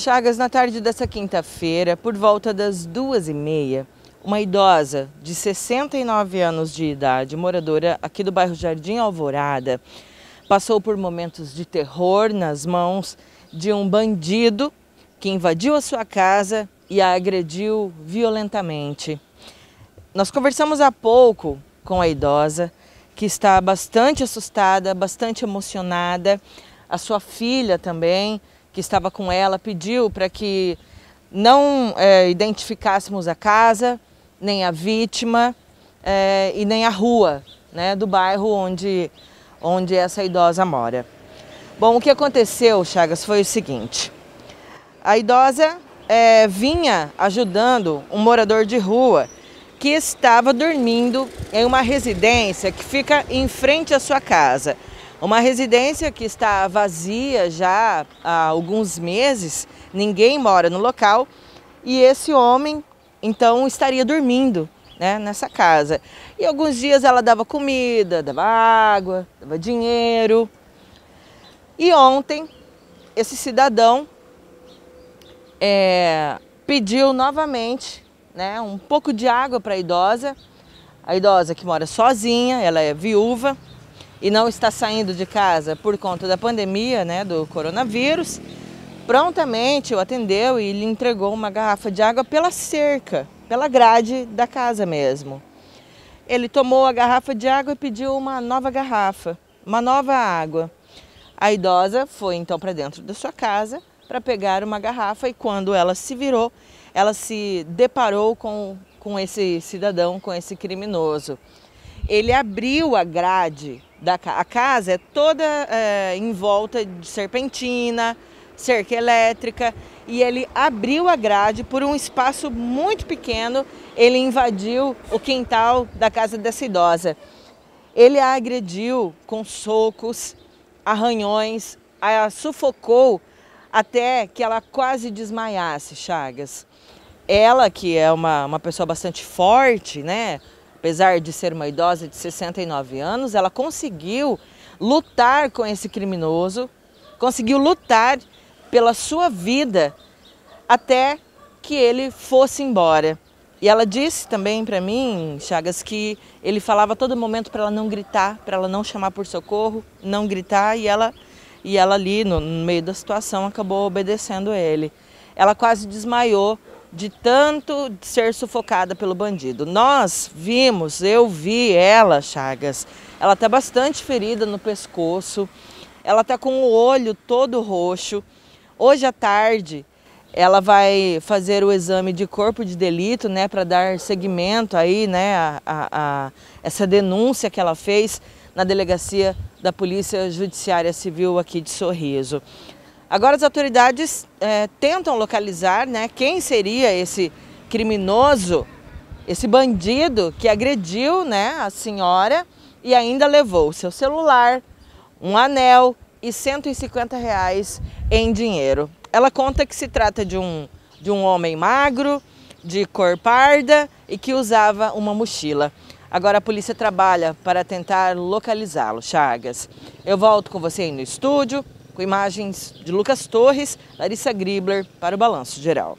Chagas, na tarde dessa quinta-feira, por volta das duas e meia, uma idosa de 69 anos de idade, moradora aqui do bairro Jardim Alvorada, passou por momentos de terror nas mãos de um bandido que invadiu a sua casa e a agrediu violentamente. Nós conversamos há pouco com a idosa, que está bastante assustada, bastante emocionada, a sua filha também que estava com ela pediu para que não é, identificássemos a casa, nem a vítima é, e nem a rua né, do bairro onde, onde essa idosa mora. Bom, o que aconteceu, Chagas, foi o seguinte. A idosa é, vinha ajudando um morador de rua que estava dormindo em uma residência que fica em frente à sua casa. Uma residência que está vazia já há alguns meses, ninguém mora no local e esse homem então estaria dormindo né, nessa casa. E alguns dias ela dava comida, dava água, dava dinheiro. E ontem esse cidadão é, pediu novamente né, um pouco de água para a idosa, a idosa que mora sozinha, ela é viúva e não está saindo de casa por conta da pandemia né, do coronavírus, prontamente o atendeu e lhe entregou uma garrafa de água pela cerca, pela grade da casa mesmo. Ele tomou a garrafa de água e pediu uma nova garrafa, uma nova água. A idosa foi então para dentro da sua casa para pegar uma garrafa e quando ela se virou, ela se deparou com, com esse cidadão, com esse criminoso ele abriu a grade da a casa, é toda é, em volta de serpentina, cerca elétrica, e ele abriu a grade por um espaço muito pequeno, ele invadiu o quintal da casa dessa idosa. Ele a agrediu com socos, arranhões, a sufocou até que ela quase desmaiasse, Chagas. Ela, que é uma, uma pessoa bastante forte, né? Apesar de ser uma idosa de 69 anos, ela conseguiu lutar com esse criminoso, conseguiu lutar pela sua vida até que ele fosse embora. E ela disse também para mim, Chagas, que ele falava a todo momento para ela não gritar, para ela não chamar por socorro, não gritar, e ela, e ela ali, no, no meio da situação, acabou obedecendo ele. Ela quase desmaiou de tanto ser sufocada pelo bandido. Nós vimos, eu vi ela, Chagas. Ela está bastante ferida no pescoço, ela está com o olho todo roxo. Hoje à tarde, ela vai fazer o exame de corpo de delito, né, para dar seguimento aí, né, a, a, a, essa denúncia que ela fez na delegacia da Polícia Judiciária Civil aqui de Sorriso. Agora as autoridades é, tentam localizar né, quem seria esse criminoso, esse bandido que agrediu né, a senhora e ainda levou seu celular, um anel e 150 reais em dinheiro. Ela conta que se trata de um, de um homem magro, de cor parda e que usava uma mochila. Agora a polícia trabalha para tentar localizá-lo, Chagas. Eu volto com você aí no estúdio com imagens de Lucas Torres, Larissa Gribler para o Balanço Geral.